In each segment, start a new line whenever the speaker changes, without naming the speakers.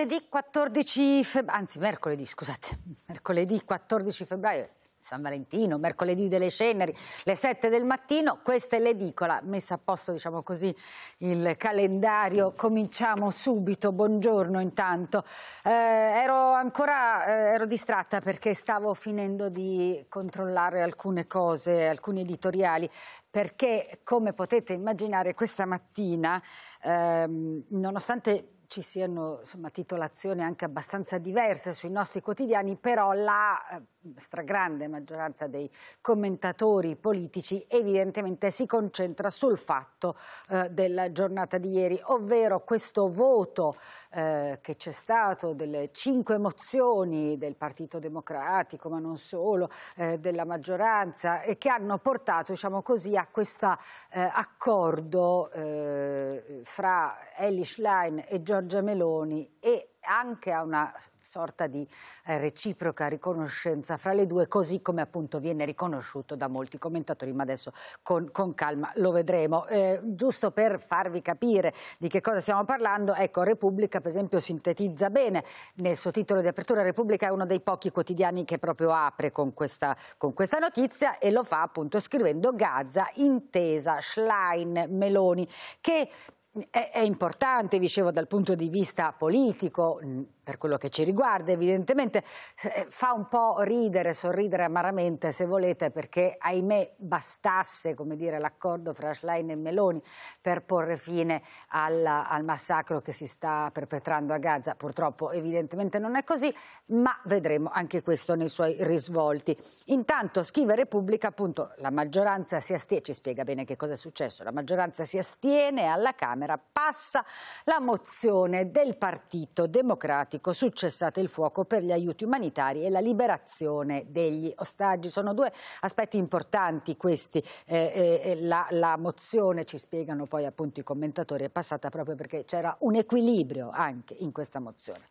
Martedì 14 febbraio, anzi mercoledì, scusate, mercoledì 14 febbraio, San Valentino, mercoledì delle ceneri, le 7 del mattino, questa è l'edicola, messa a posto diciamo così il calendario, cominciamo subito, buongiorno intanto. Eh, ero ancora eh, ero distratta perché stavo finendo di controllare alcune cose, alcuni editoriali, perché come potete immaginare questa mattina, ehm, nonostante ci siano insomma, titolazioni anche abbastanza diverse sui nostri quotidiani, però la eh, stragrande maggioranza dei commentatori politici evidentemente si concentra sul fatto eh, della giornata di ieri, ovvero questo voto eh, che c'è stato delle cinque mozioni del Partito Democratico, ma non solo, eh, della maggioranza, e che hanno portato diciamo così, a questo eh, accordo eh, fra Elish Line e Giorgio Giorgia Meloni e anche a una sorta di eh, reciproca riconoscenza fra le due, così come appunto viene riconosciuto da molti commentatori, ma adesso con, con calma lo vedremo. Eh, giusto per farvi capire di che cosa stiamo parlando, ecco Repubblica per esempio sintetizza bene nel suo titolo di apertura Repubblica è uno dei pochi quotidiani che proprio apre con questa, con questa notizia e lo fa appunto scrivendo Gaza, intesa, Schlein, Meloni, che è, importante, dicevo, dal punto di vista politico, per quello che ci riguarda evidentemente, eh, fa un po' ridere, sorridere amaramente se volete perché ahimè bastasse come dire l'accordo fra Schlein e Meloni per porre fine al, al, massacro che si sta perpetrando a Gaza, purtroppo evidentemente non è così, ma vedremo anche questo nei suoi risvolti. Intanto scrive Repubblica appunto la maggioranza si astiene, ci spiega bene che cosa è successo, la maggioranza si astiene alla Camera passa la mozione del Partito Democratico diplomatico sul cessate il fuoco per gli aiuti umanitari e la liberazione degli ostaggi. Sono due aspetti importanti questi. Eh, eh, la, la, mozione, ci spiegano poi appunto i commentatori, è passata proprio perché c'era un equilibrio anche in questa mozione.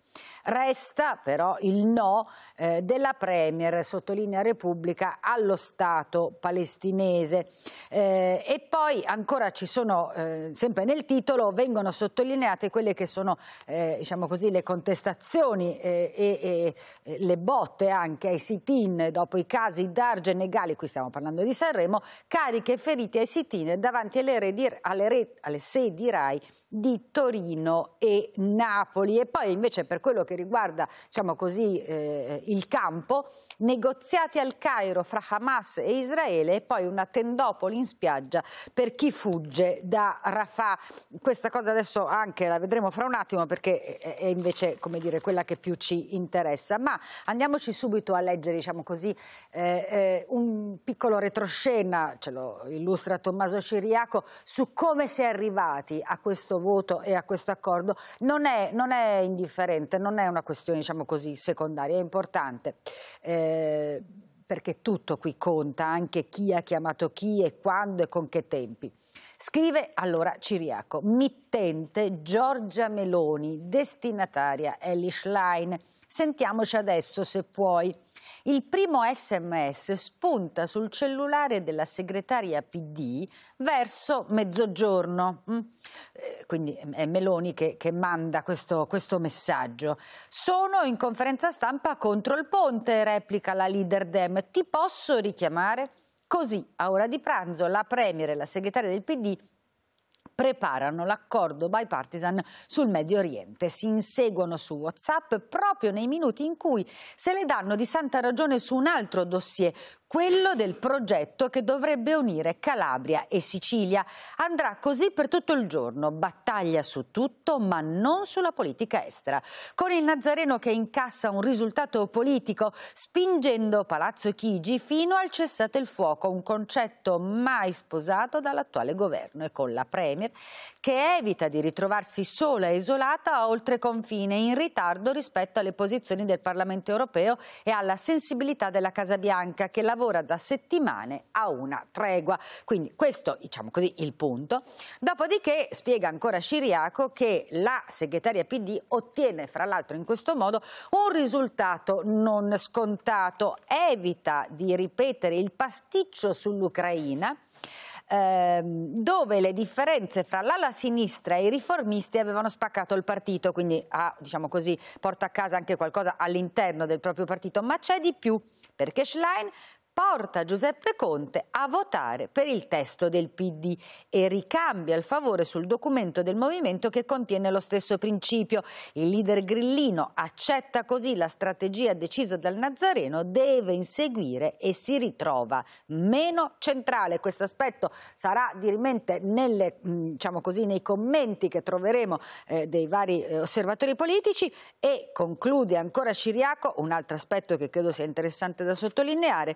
Resta però il no eh, della Premier, sottolinea Repubblica, allo Stato palestinese. Eh, e poi ancora ci sono, eh, sempre nel titolo, vengono sottolineate quelle che sono eh, diciamo così, le contestazioni eh, e, e, le botte anche ai sit-in dopo i casi d'Argen e Gali, qui stiamo parlando di Sanremo, cariche e feriti ai sit-in davanti alle, redi, alle, re, alle sedi RAI di Torino e Napoli. E poi invece per quello che riguarda diciamo così, eh, il campo, negoziati al Cairo fra Hamas e Israele e poi una tendopoli in spiaggia per chi fugge da Rafah. Questa cosa adesso anche la vedremo fra un attimo perché è invece dire, quella che più ci interessa, ma andiamoci subito a leggere diciamo così, eh, eh, un piccolo retroscena, ce lo illustra Tommaso Ciriaco, su come si è arrivati a questo voto e a questo accordo. Non è, non è indifferente, non è una questione diciamo così, secondaria, è importante. Eh, perché tutto qui conta, anche chi ha chiamato chi e quando e con che tempi. Scrive allora Ciriaco, mittente Giorgia Meloni, destinataria Ellie Line. Sentiamoci adesso se puoi. Il primo sms spunta sul cellulare della segretaria PD verso mezzogiorno. Mm? Eh, quindi è Meloni che, che manda questo, questo messaggio. Sono in conferenza stampa contro il ponte, replica la leader Dem. Ti posso richiamare? Così, a ora di pranzo, la Premier e la segretaria del PD preparano l'accordo bipartisan sul Medio Oriente. Si inseguono su WhatsApp proprio nei minuti in cui se le danno di santa ragione su un altro dossier, quello del progetto che dovrebbe unire Calabria e Sicilia. Andrà così per tutto il giorno, battaglia su tutto ma non sulla politica estera. Con il Nazareno che incassa un risultato politico spingendo Palazzo Chigi fino al cessate il fuoco, un concetto mai sposato dall'attuale governo e con la Premier Zeynep, che evita di ritrovarsi sola e isolata oltre confine, in ritardo rispetto alle posizioni del Parlamento europeo e alla sensibilità della Casa Bianca, che lavora da settimane a una tregua. Quindi questo, diciamo così, il punto. Dopodiché spiega ancora Ciriaco che la segretaria PD ottiene, fra l'altro in questo modo, un risultato non scontato, evita di ripetere il pasticcio sull'Ucraina ehm, dove le differenze fra l'ala sinistra e i riformisti avevano spaccato il partito, quindi ha, diciamo così, porta a casa anche qualcosa all'interno del proprio partito, ma c'è di più perché Schlein porta Giuseppe Conte a votare per il testo del PD e ricambia il favore sul documento del movimento che contiene lo stesso principio. Il leader grillino accetta così la strategia decisa dal Nazareno, deve inseguire e si ritrova meno centrale. Questo aspetto sarà dirimente nelle, mm, diciamo così, nei commenti che troveremo eh, dei vari eh, osservatori politici e conclude ancora Ciriaco un altro aspetto che credo sia interessante da sottolineare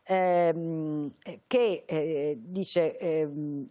ehm, che eh, dice eh,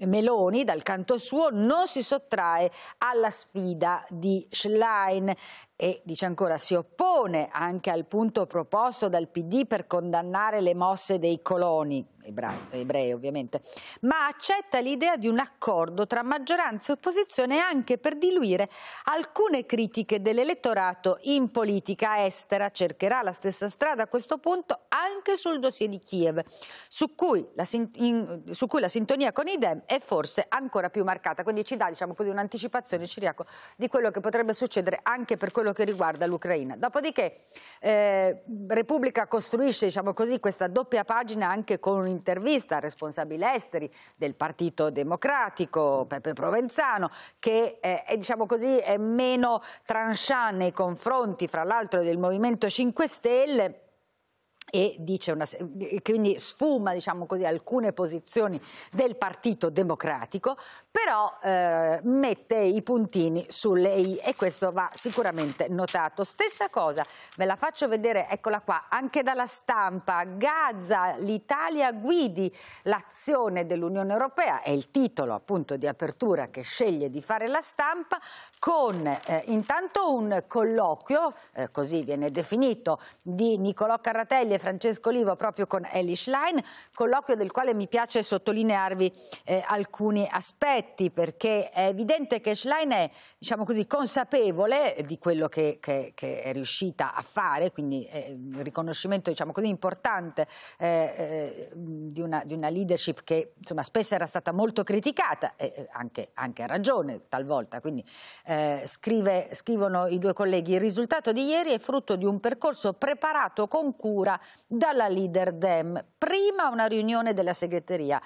Meloni dal canto suo non si sottrae alla sfida di Schlein e dice ancora si oppone anche al punto proposto dal PD per condannare le mosse dei coloni, ebrei, ebrei ovviamente, ma accetta l'idea di un accordo tra maggioranza e opposizione anche per diluire alcune critiche dell'elettorato in politica estera. Cercherà la stessa strada a questo punto anche sul dossier di Kiev Aliyev, su cui, la, in, su cui la sintonia con i Dem è forse ancora più marcata, quindi ci dà diciamo così, un'anticipazione ciriaco di quello che potrebbe succedere anche per quello che riguarda l'Ucraina. Dopodiché eh, Repubblica costruisce diciamo così, questa doppia pagina anche con un'intervista al responsabile esteri del Partito Democratico, Peppe Provenzano, che eh, è, diciamo così, è meno tranchant nei confronti fra l'altro del Movimento 5 Stelle e una, quindi sfuma diciamo così, alcune posizioni del Partito Democratico, però eh, mette i puntini sulle I e questo va sicuramente notato. Stessa cosa, ve la faccio vedere, eccola qua, anche dalla stampa, Gaza, l'Italia guidi l'azione dell'Unione Europea, è il titolo appunto di apertura che sceglie di fare la stampa, con eh, intanto un colloquio, eh, così viene definito, di Nicolò Carratelli Francesco Livo proprio con Ellie Schlein, colloquio del quale mi piace sottolinearvi eh, alcuni aspetti perché è evidente che Schlein è diciamo così, consapevole di quello che, che, che, è riuscita a fare, quindi è eh, un riconoscimento diciamo così, importante eh, eh, di, una, di, una, leadership che insomma, spesso era stata molto criticata, anche, anche, a ragione talvolta, quindi eh, scrive, scrivono i due colleghi, il risultato di ieri è frutto di un percorso preparato con cura dalla leader Dem. Prima una riunione della segreteria,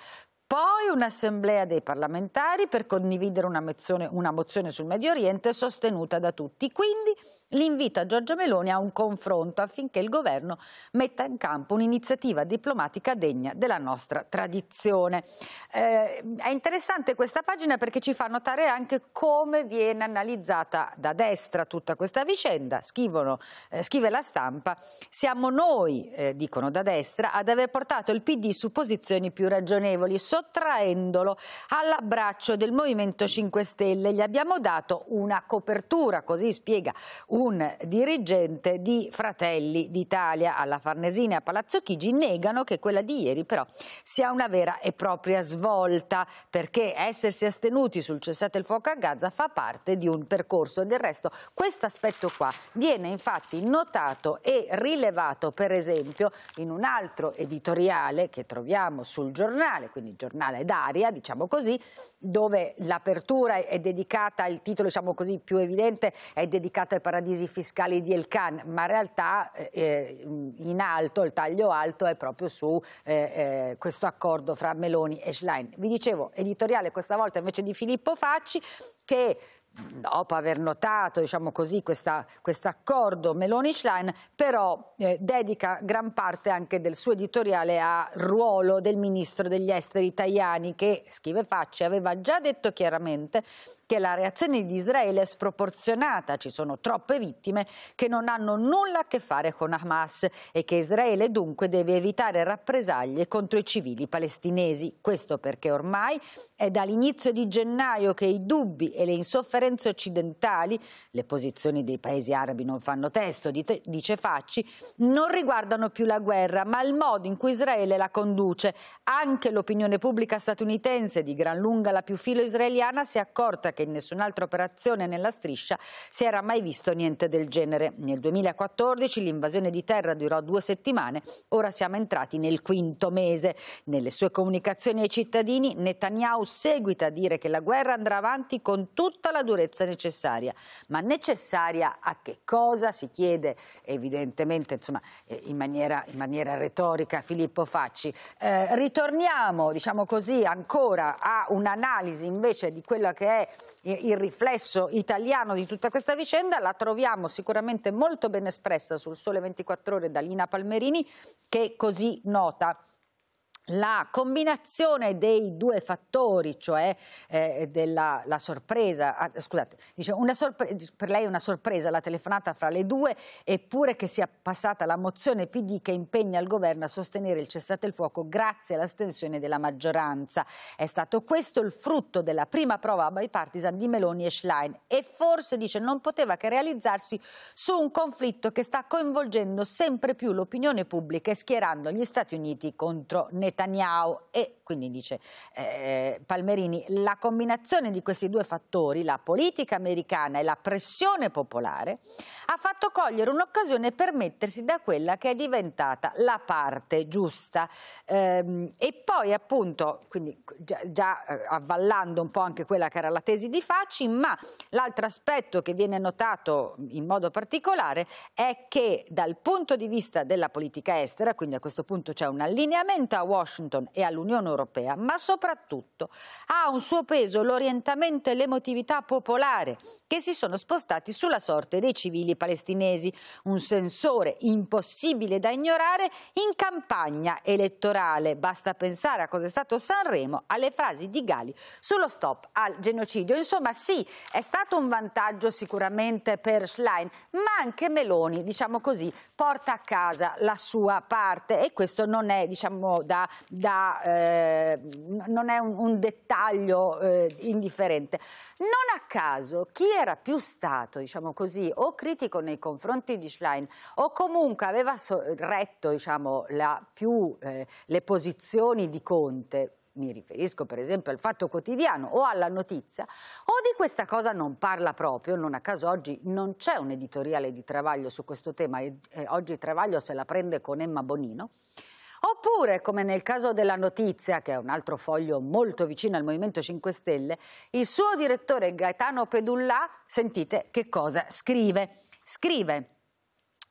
poi un'assemblea dei parlamentari per condividere una mozione, una mozione sul Medio Oriente sostenuta da tutti. Quindi l'invito a Giorgia Meloni a un confronto affinché il governo metta in campo un'iniziativa diplomatica degna della nostra tradizione. Eh, è interessante questa pagina perché ci fa notare anche come viene analizzata da destra tutta questa vicenda. Scrivono, eh, scrive la stampa, siamo noi, eh, dicono da destra, ad aver portato il PD su posizioni più ragionevoli. Sotto sottraendolo all'abbraccio del Movimento 5 Stelle. Gli abbiamo dato una copertura, così spiega un dirigente di Fratelli d'Italia alla Farnesina e a Palazzo Chigi, negano che quella di ieri però sia una vera e propria svolta, perché essersi astenuti sul cessate il fuoco a Gaza fa parte di un percorso. Del resto questo aspetto qua viene infatti notato e rilevato per esempio in un altro editoriale che troviamo sul giornale, quindi giornale d'aria, diciamo così, dove l'apertura è dedicata, il titolo diciamo così, più evidente è dedicato ai paradisi fiscali di Elkan, ma in realtà eh, eh, in alto, il taglio alto è proprio su eh, eh, questo accordo fra Meloni e Schlein. Vi dicevo, editoriale questa volta invece di Filippo Facci, che dopo aver notato diciamo così, questa, questo accordo Meloni-Schlein, però eh, dedica gran parte anche del suo editoriale al ruolo del ministro degli esteri italiani che, scrive Facci, aveva già detto chiaramente che la reazione di Israele è sproporzionata, ci sono troppe vittime che non hanno nulla a che fare con Hamas e che Israele dunque deve evitare rappresaglie contro i civili palestinesi. Questo perché ormai è dall'inizio di gennaio che i dubbi e le insofferenze preferenze occidentali, le posizioni dei paesi arabi non fanno testo, dice Facci, non riguardano più la guerra, ma il modo in cui Israele la conduce. Anche l'opinione pubblica statunitense, di gran lunga la più filo israeliana, si è accorta che in nessun'altra operazione nella striscia si era mai visto niente del genere. Nel 2014 l'invasione di terra durò due settimane, ora siamo entrati nel quinto mese. Nelle sue comunicazioni ai cittadini Netanyahu seguita a dire che la guerra andrà avanti con tutta la durata sicurezza necessaria. Ma necessaria a che cosa? Si chiede evidentemente insomma, eh, in, maniera, in maniera retorica Filippo Facci. Eh, ritorniamo diciamo così, ancora a un'analisi invece di quello che è il riflesso italiano di tutta questa vicenda. La troviamo sicuramente molto ben espressa sul Sole 24 Ore da Lina Palmerini che così nota la combinazione dei due fattori, cioè eh, della sorpresa, ah, scusate, dice una sorpre per lei è una sorpresa la telefonata fra le due, eppure che sia passata la mozione PD che impegna il governo a sostenere il cessate il fuoco grazie all'astensione della maggioranza. È stato questo il frutto della prima prova bipartisan di Meloni e Schlein e forse, dice, non poteva che realizzarsi su un conflitto che sta coinvolgendo sempre più l'opinione pubblica e schierando gli Stati Uniti contro Netanyahu. Netanyahu e quindi dice eh, Palmerini, la combinazione di questi due fattori, la politica americana e la pressione popolare, ha fatto cogliere un'occasione per mettersi da quella che è diventata la parte giusta. Eh, e poi appunto, quindi già, già eh, avvallando un po' anche quella che era la tesi di Facci, ma l'altro aspetto che viene notato in modo particolare è che dal punto di vista della politica estera, quindi a questo punto c'è un allineamento a Washington, Washington e all'Unione Europea, ma soprattutto ha un suo peso l'orientamento e l'emotività popolare che si sono spostati sulla sorte dei civili palestinesi, un sensore impossibile da ignorare in campagna elettorale. Basta pensare a cosa è stato Sanremo, alle frasi di Gali sullo stop al genocidio. Insomma, sì, è stato un vantaggio sicuramente per Schlein, ma anche Meloni, diciamo così, porta a casa la sua parte e questo non è diciamo, da da, eh, non è un, un dettaglio eh, indifferente. Non a caso chi era più stato, diciamo così, o critico nei confronti di Schlein o comunque aveva so retto diciamo, la, più eh, le posizioni di Conte, mi riferisco per esempio al Fatto Quotidiano o alla Notizia, o di questa cosa non parla proprio, non a caso oggi non c'è un editoriale di Travaglio su questo tema, e, oggi Travaglio se la prende con Emma Bonino, Oppure, come nel caso della notizia, che è un altro foglio molto vicino al Movimento 5 Stelle, il suo direttore Gaetano Pedullà, sentite che cosa scrive. Scrive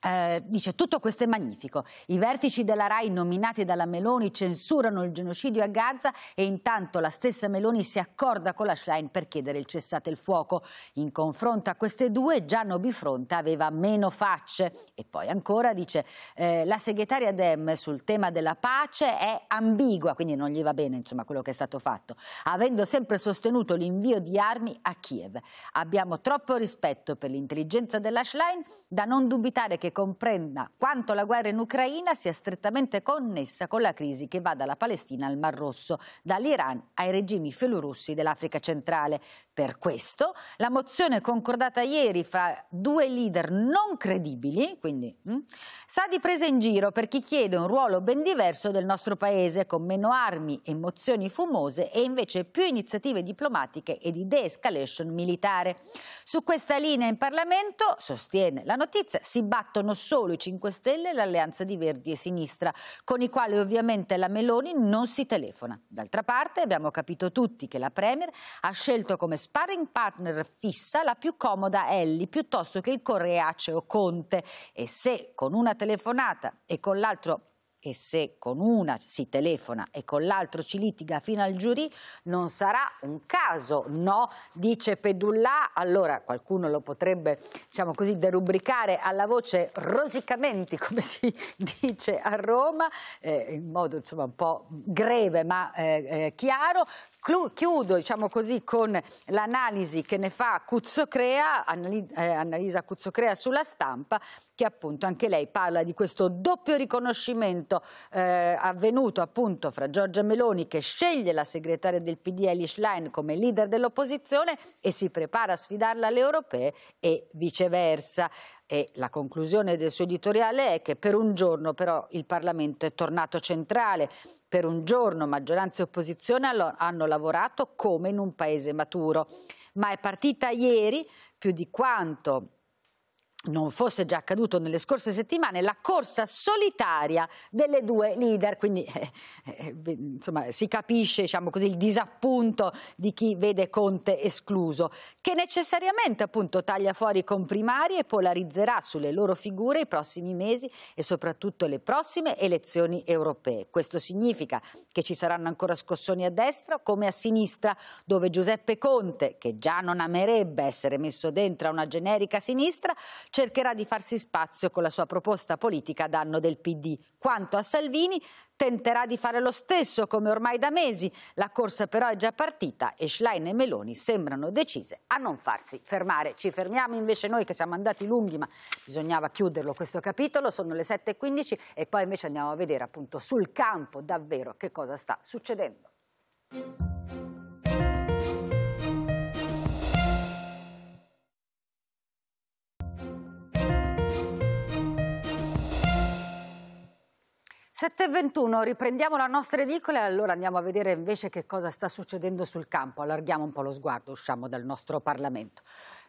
eh, dice tutto questo è magnifico. I vertici della RAI nominati dalla Meloni censurano il genocidio a Gaza e intanto la stessa Meloni si accorda con la Schlein per chiedere il cessate il fuoco. In confronto a queste due Gianno Bifronta aveva meno facce. E poi ancora dice eh, la segretaria Dem sul tema della pace è ambigua, quindi non gli va bene insomma, quello che è stato fatto, avendo sempre sostenuto l'invio di armi a Kiev. Abbiamo troppo rispetto per l'intelligenza della Schlein da non dubitare che comprenda quanto la guerra in Ucraina sia strettamente connessa con la crisi che va dalla Palestina al Mar Rosso, dall'Iran ai regimi filorussi dell'Africa centrale. Per questo la mozione concordata ieri fra due leader non credibili, quindi, mh, hm, sa di presa in giro per chi chiede un ruolo ben diverso del nostro paese, con meno armi e mozioni fumose e invece più iniziative diplomatiche e di de-escalation militare. Su questa linea in Parlamento, sostiene la notizia, si battono sono solo i 5 Stelle e l'alleanza di Verdi e Sinistra, con i quali ovviamente la Meloni non si telefona. D'altra parte abbiamo capito tutti che la Premier ha scelto come sparring partner fissa la più comoda Elli piuttosto che il correaceo Conte e se con una telefonata e con l'altro e se con una si telefona e con l'altro ci litiga fino al giurì non sarà un caso, no? Dice Pedullà, allora qualcuno lo potrebbe, diciamo così, derubricare alla voce rosicamente, come si dice a Roma, eh, in modo insomma un po' greve ma eh, eh, chiaro, Chiudo diciamo così, con l'analisi che ne fa Cuzzocrea, eh, Annalisa Cuzzocrea sulla stampa, che appunto anche lei parla di questo doppio riconoscimento confronto eh, avvenuto appunto fra Giorgia Meloni che sceglie la segretaria del PD Elish Line come leader dell'opposizione e si prepara a sfidarla alle europee e viceversa. E la conclusione del suo editoriale è che per un giorno però il Parlamento è tornato centrale, per un giorno maggioranza e opposizione hanno lavorato come in un paese maturo, ma è partita ieri più di quanto non fosse già accaduto nelle scorse settimane, la corsa solitaria delle due leader, quindi eh, eh, eh, insomma, si capisce diciamo così, il disappunto di chi vede Conte escluso, che necessariamente appunto, taglia fuori con primarie e polarizzerà sulle loro figure i prossimi mesi e soprattutto le prossime elezioni europee. Questo significa che ci saranno ancora scossoni a destra come a sinistra, dove Giuseppe Conte, che già non amerebbe essere messo dentro a una generica sinistra, cercherà di farsi spazio con la sua proposta politica a danno del PD. Quanto a Salvini, tenterà di fare lo stesso come ormai da mesi. La corsa però è già partita e Schlein e Meloni sembrano decise a non farsi fermare. Ci fermiamo invece noi che siamo andati lunghi ma bisognava chiuderlo questo capitolo, sono le 7.15 e poi invece andiamo a vedere appunto sul campo davvero che cosa sta succedendo. 7.21, riprendiamo la nostra edicola e allora andiamo a vedere invece che cosa sta succedendo sul campo. Allarghiamo un po' lo sguardo, usciamo dal nostro Parlamento.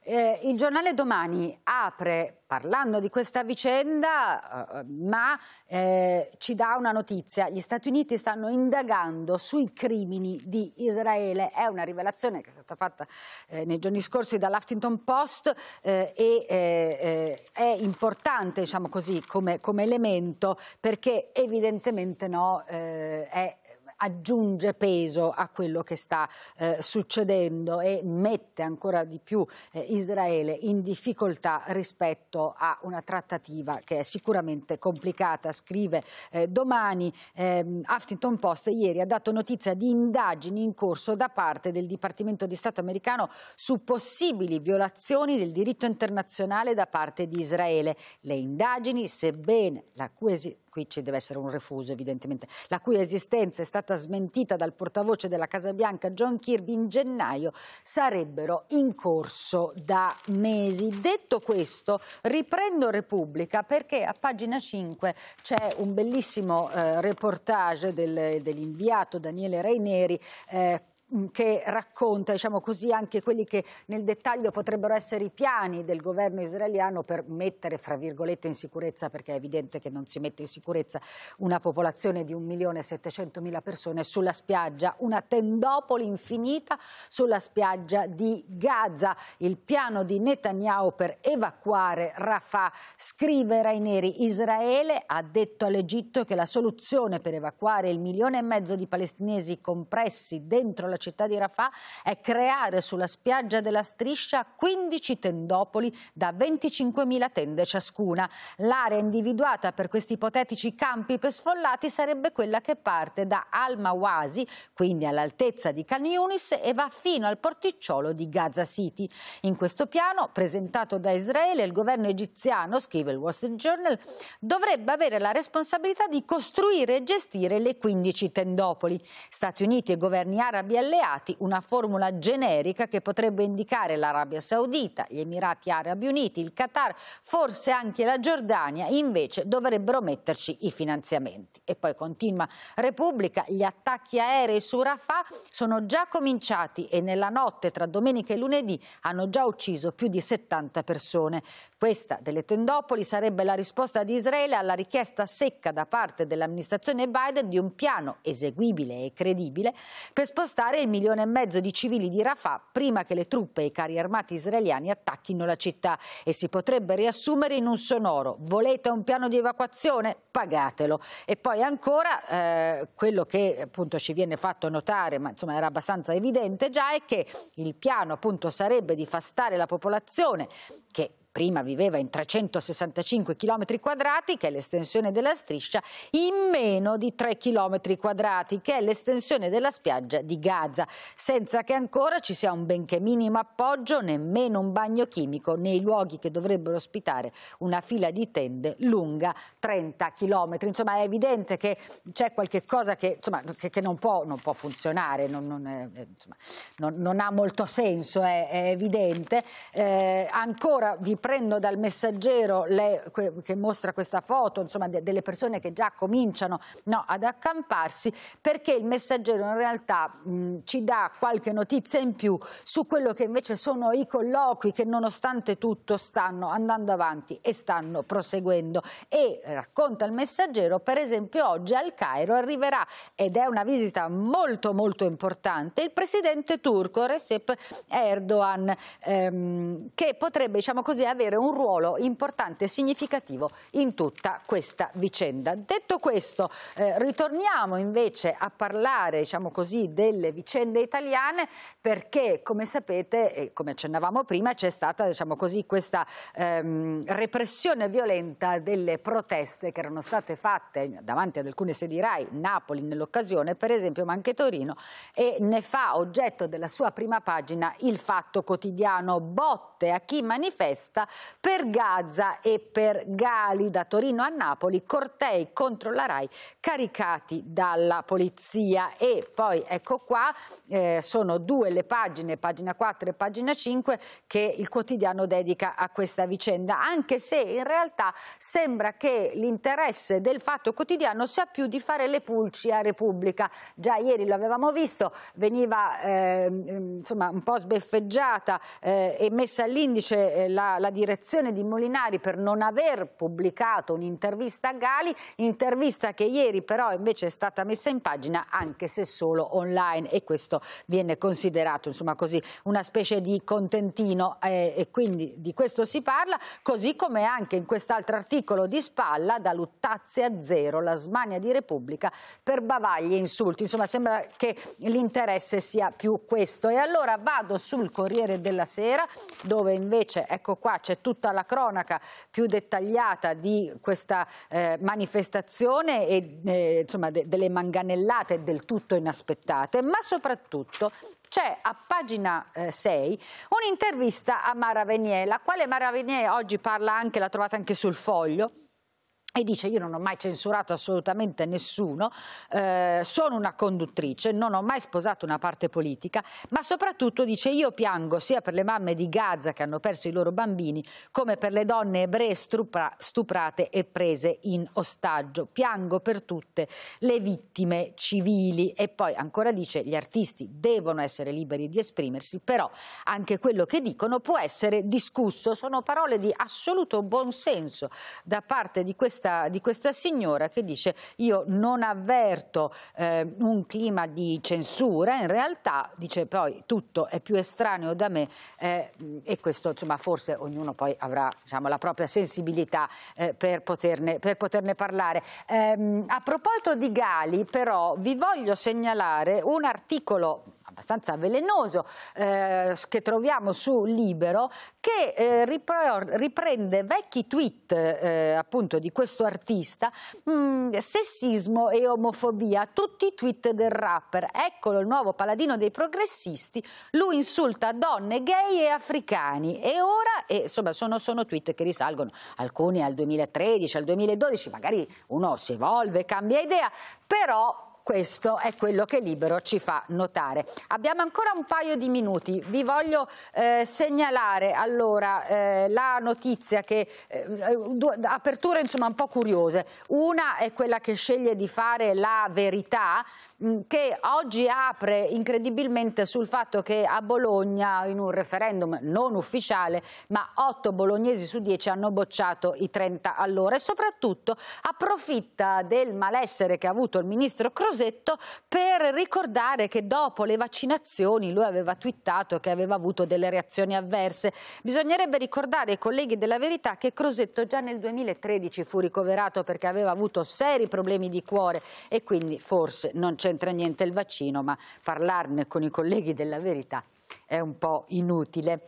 Eh, il giornale domani apre parlando di questa vicenda, eh, ma eh, ci dà una notizia. Gli Stati Uniti stanno indagando sui crimini di Israele. È una rivelazione che è stata fatta eh, nei giorni scorsi dall'Huffington Post eh, e eh, è importante, diciamo così, come, come, elemento perché evidentemente no, è aggiunge peso a quello che sta eh, succedendo e mette ancora di più eh, Israele in difficoltà rispetto a una trattativa che è sicuramente complicata, scrive eh, domani. Eh, Huffington Post ieri ha dato notizia di indagini in corso da parte del Dipartimento di Stato americano su possibili violazioni del diritto internazionale da parte di Israele. Le indagini, sebbene la cui qui ci deve essere un refuso evidentemente, la cui esistenza è stata smentita dal portavoce della Casa Bianca John Kirby in gennaio, sarebbero in corso da mesi. Detto questo, riprendo Repubblica perché a pagina 5 c'è un bellissimo eh, reportage del, dell'inviato Daniele Reineri eh, che racconta diciamo così, anche quelli che nel dettaglio potrebbero essere i piani del governo israeliano per mettere fra virgolette in sicurezza, perché è evidente che non si mette in sicurezza una popolazione di 1.700.000 persone sulla spiaggia, una tendopoli infinita sulla spiaggia di Gaza. Il piano di Netanyahu per evacuare Rafah scrive Rai neri Israele ha detto all'Egitto che la soluzione per evacuare il milione e mezzo di palestinesi compressi dentro la città città di Rafah è creare sulla spiaggia della striscia 15 tendopoli da 25.000 tende ciascuna. L'area individuata per questi ipotetici campi per sfollati sarebbe quella che parte da Al-Mawasi, quindi all'altezza di Can Yunis, e va fino al porticciolo di Gaza City. In questo piano, presentato da Israele, il governo egiziano, scrive il Wall Street Journal, dovrebbe avere la responsabilità di costruire e gestire le 15 tendopoli. Stati Uniti e governi arabi e alleati una formula generica che potrebbe indicare l'Arabia Saudita, gli Emirati Arabi Uniti, il Qatar, forse anche la Giordania, invece dovrebbero metterci i finanziamenti. E poi continua Repubblica, gli attacchi aerei su Rafah sono già cominciati e nella notte tra domenica e lunedì hanno già ucciso più di 70 persone. Questa delle Tendopoli sarebbe la risposta di Israele alla richiesta secca da parte dell'amministrazione Biden di un piano eseguibile e credibile per spostare evacuare il milione e mezzo di civili di Rafah prima che le truppe e i carri armati israeliani attacchino la città e si potrebbe riassumere in un sonoro volete un piano di evacuazione? Pagatelo. E poi ancora eh, quello che appunto ci viene fatto notare ma insomma era abbastanza evidente già è che il piano appunto sarebbe di fastare la popolazione che prima viveva in 365 km quadrati, che è l'estensione della striscia, in meno di 3 km quadrati, che è l'estensione della spiaggia di Gaza, senza che ancora ci sia un benché minimo appoggio, nemmeno un bagno chimico, nei luoghi che dovrebbero ospitare una fila di tende lunga 30 km. Insomma, è evidente che c'è qualche cosa che, insomma, che, che non, può, non, può, funzionare, non, non, è, eh, insomma, non ha molto senso, è, è evidente. Eh, ancora vi prendo dal messaggero le, che mostra questa foto insomma, de, delle persone che già cominciano no, ad accamparsi perché il messaggero in realtà mh, ci dà qualche notizia in più su quello che invece sono i colloqui che nonostante tutto stanno andando avanti e stanno proseguendo e racconta il messaggero per esempio oggi al Cairo arriverà ed è una visita molto molto importante il presidente turco Recep Erdogan ehm, che potrebbe diciamo così avere un ruolo importante e significativo in tutta questa vicenda. Detto questo, eh, ritorniamo invece a parlare diciamo così, delle vicende italiane perché, come sapete e come accennavamo prima, c'è stata diciamo così, questa ehm, repressione violenta delle proteste che erano state fatte davanti ad alcune sedi RAI, Napoli nell'occasione, per esempio, ma anche Torino, e ne fa oggetto della sua prima pagina il fatto quotidiano botte a chi manifesta per Gaza e per Gali. Da Torino a Napoli, cortei contro la RAI caricati dalla polizia. E poi ecco qua, eh, sono due le pagine, pagina 4 e pagina 5, che il quotidiano dedica a questa vicenda, anche se in realtà sembra che l'interesse del fatto quotidiano sia più di fare le pulci a Repubblica. Già ieri lo avevamo visto, veniva eh, insomma, un po' sbeffeggiata eh, e messa all'indice eh, la, la direzione di Molinari per non aver pubblicato un'intervista a Gali, intervista che ieri però invece è stata messa in pagina anche se solo online e questo viene considerato insomma così una specie di contentino eh, e quindi di questo si parla, così come anche in quest'altro articolo di spalla da Luttazzi a zero, la smania di Repubblica per bavaglie e insulti, insomma sembra che l'interesse sia più questo. E allora vado sul Corriere della Sera dove invece ecco qua c'è tutta la cronaca più dettagliata di questa eh, manifestazione e eh, insomma, de delle manganellate del tutto inaspettate, ma soprattutto c'è a pagina 6 eh, un'intervista a Mara Venier, la quale Mara Venier oggi parla anche, l'ha trovata anche sul foglio, e dice io non ho mai censurato assolutamente nessuno, eh, sono una conduttrice, non ho mai sposato una parte politica, ma soprattutto dice io piango sia per le mamme di Gaza che hanno perso i loro bambini, come per le donne ebree stupra stuprate e prese in ostaggio, piango per tutte le vittime civili e poi ancora dice gli artisti devono essere liberi di esprimersi, però anche quello che dicono può essere discusso, sono parole di assoluto buonsenso da parte di questa questa, di questa signora che dice io non avverto eh, un clima di censura, in realtà dice poi tutto è più estraneo da me eh, e questo insomma forse ognuno poi avrà diciamo, la propria sensibilità eh, per, poterne, per, poterne, parlare. Ehm, a proposito di Gali però vi voglio segnalare un articolo abbastanza velenoso eh, che troviamo su Libero che eh, riprende vecchi tweet eh, appunto di questo artista mh, mm, sessismo e omofobia tutti i tweet del rapper eccolo il nuovo paladino dei progressisti lui insulta donne gay e africani e ora e, insomma sono, sono tweet che risalgono alcuni al 2013 al 2012 magari uno si evolve cambia idea però questo è quello che Libero ci fa notare. Abbiamo ancora un paio di minuti, vi voglio eh, segnalare allora eh, la notizia che, eh, eh due, aperture insomma un po' curiose, una è quella che sceglie di fare la verità, che oggi apre incredibilmente sul fatto che a Bologna in un referendum non ufficiale ma 8 bolognesi su 10 hanno bocciato i 30 all'ora e soprattutto approfitta del malessere che ha avuto il ministro Crosetto per ricordare che dopo le vaccinazioni lui aveva twittato che aveva avuto delle reazioni avverse. Bisognerebbe ricordare ai colleghi della verità che Crosetto già nel 2013 fu ricoverato perché aveva avuto seri problemi di cuore e quindi forse non c'è c'entra niente il vaccino, ma parlarne con i colleghi della verità è un po' inutile.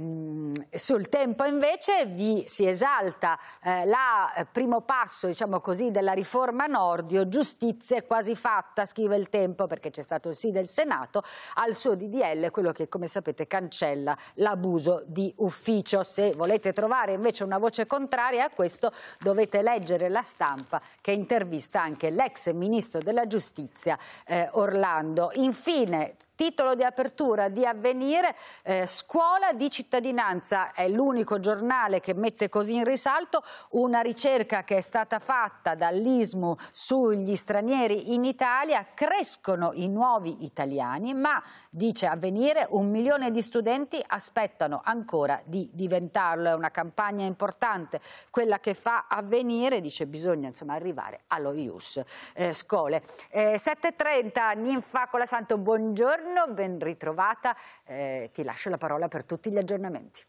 Mm, sul tempo invece vi si esalta eh, la eh, primo passo diciamo così, della riforma Nordio, giustizia è quasi fatta, scrive il tempo perché c'è stato il sì del Senato, al suo DDL quello che come sapete cancella l'abuso di ufficio. Se volete trovare invece una voce contraria a questo dovete leggere la stampa che intervista anche l'ex ministro della giustizia eh, Orlando. Infine Titolo di apertura di Avvenire, eh, Scuola di cittadinanza è l'unico giornale che mette così in risalto una ricerca che è stata fatta dall'ISMU sugli stranieri in Italia. Crescono i nuovi italiani, ma, dice Avvenire, un milione di studenti aspettano ancora di diventarlo. È una campagna importante quella che fa Avvenire, dice bisogna insomma, arrivare allo IUS eh, Scole. Eh, 7.30, Ninfa Cola Santo, buongiorno buongiorno, ben ritrovata. Eh, ti lascio la parola per tutti gli aggiornamenti.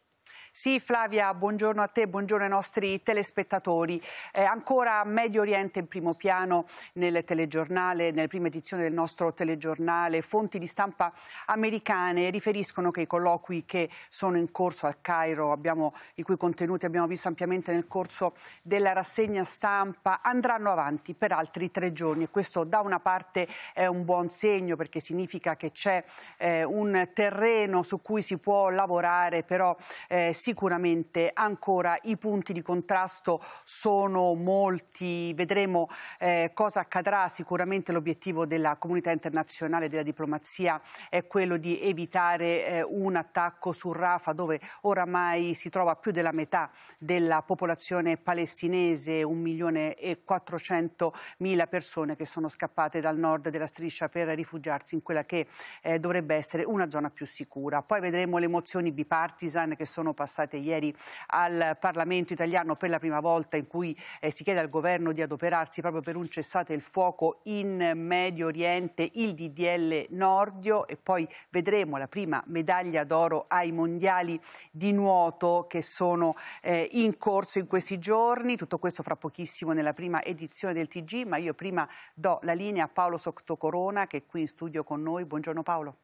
Sì, Flavia, buongiorno a te, buongiorno ai nostri telespettatori. Eh, ancora Medio Oriente in primo piano nel telegiornale, nella prima edizione del nostro telegiornale. Fonti di stampa americane riferiscono che i colloqui che sono in corso al Cairo, abbiamo, i cui contenuti abbiamo visto ampiamente nel corso della rassegna stampa, andranno avanti per altri tre giorni. E questo da una parte è un buon segno perché significa che c'è eh, un terreno su cui si può lavorare, però eh, sicuramente ancora i punti di contrasto sono molti, vedremo eh, cosa accadrà, sicuramente l'obiettivo della comunità internazionale della diplomazia è quello di evitare eh, un attacco su Rafa dove oramai si trova più della metà della popolazione palestinese, 1 milione e 400 mila persone che sono scappate dal nord della striscia per rifugiarsi in quella che eh, dovrebbe essere una zona più sicura. Poi vedremo le mozioni bipartisan che sono passate passate ieri al Parlamento italiano per la prima volta in cui eh, si chiede al governo di adoperarsi proprio per un cessate il fuoco in Medio Oriente, il DDL Nordio e poi vedremo la prima medaglia d'oro ai mondiali di nuoto che sono eh, in corso in questi giorni. Tutto questo fra pochissimo nella prima edizione del TG, ma io prima do la linea a Paolo Sottocorona che è qui in studio con noi. Buongiorno Paolo.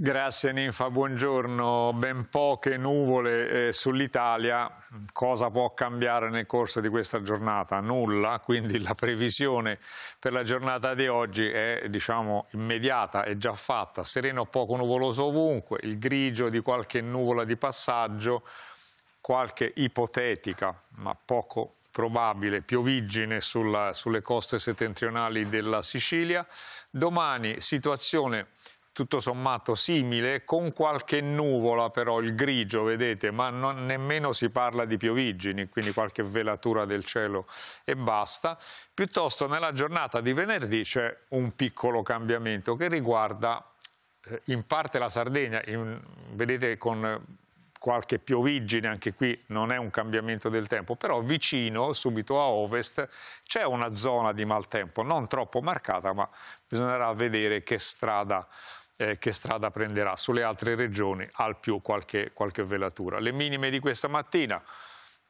Grazie Ninfa, buongiorno. Ben poche nuvole eh, sull'Italia. Cosa può cambiare nel corso di questa giornata? Nulla, quindi la previsione per la giornata di oggi è diciamo, immediata, è già fatta. Sereno poco nuvoloso ovunque, il grigio di qualche nuvola di passaggio, qualche ipotetica, ma poco probabile piovigine sulla, sulle coste settentrionali della Sicilia. Domani situazione tutto sommato simile, con qualche nuvola però, il grigio, vedete, ma non, nemmeno si parla di piovigini, quindi qualche velatura del cielo e basta. Piuttosto nella giornata di venerdì c'è un piccolo cambiamento che riguarda eh, in parte la Sardegna, in, vedete con qualche piovigine, anche qui non è un cambiamento del tempo, però vicino, subito a ovest, c'è una zona di maltempo, non troppo marcata, ma bisognerà vedere che strada eh, che strada prenderà. Sulle altre regioni al più qualche, qualche velatura. Le minime di questa mattina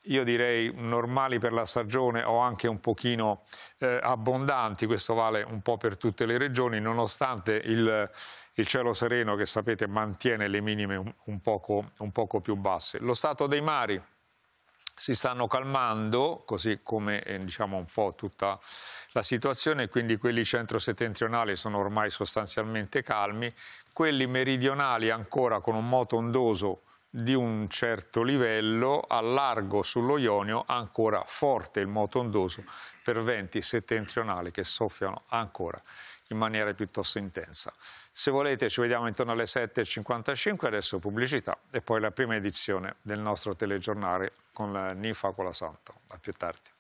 io direi normali per la stagione o anche un pochino eh, abbondanti, questo vale un po' per tutte le regioni, nonostante il, il cielo sereno che sapete mantiene le minime un, un, poco, un poco più basse. Lo stato dei mari, si stanno calmando, così come eh, diciamo un po' tutta la situazione, quindi quelli centro-settentrionali sono ormai sostanzialmente calmi, quelli meridionali ancora con un moto ondoso di un certo livello, a largo sullo Ionio ancora forte il moto ondoso per venti settentrionali che soffiano ancora in maniera piuttosto intensa. Se volete ci vediamo intorno alle 7.55, adesso pubblicità e poi la prima edizione del nostro telegiornale con la Nifa Colasanto. A più tardi.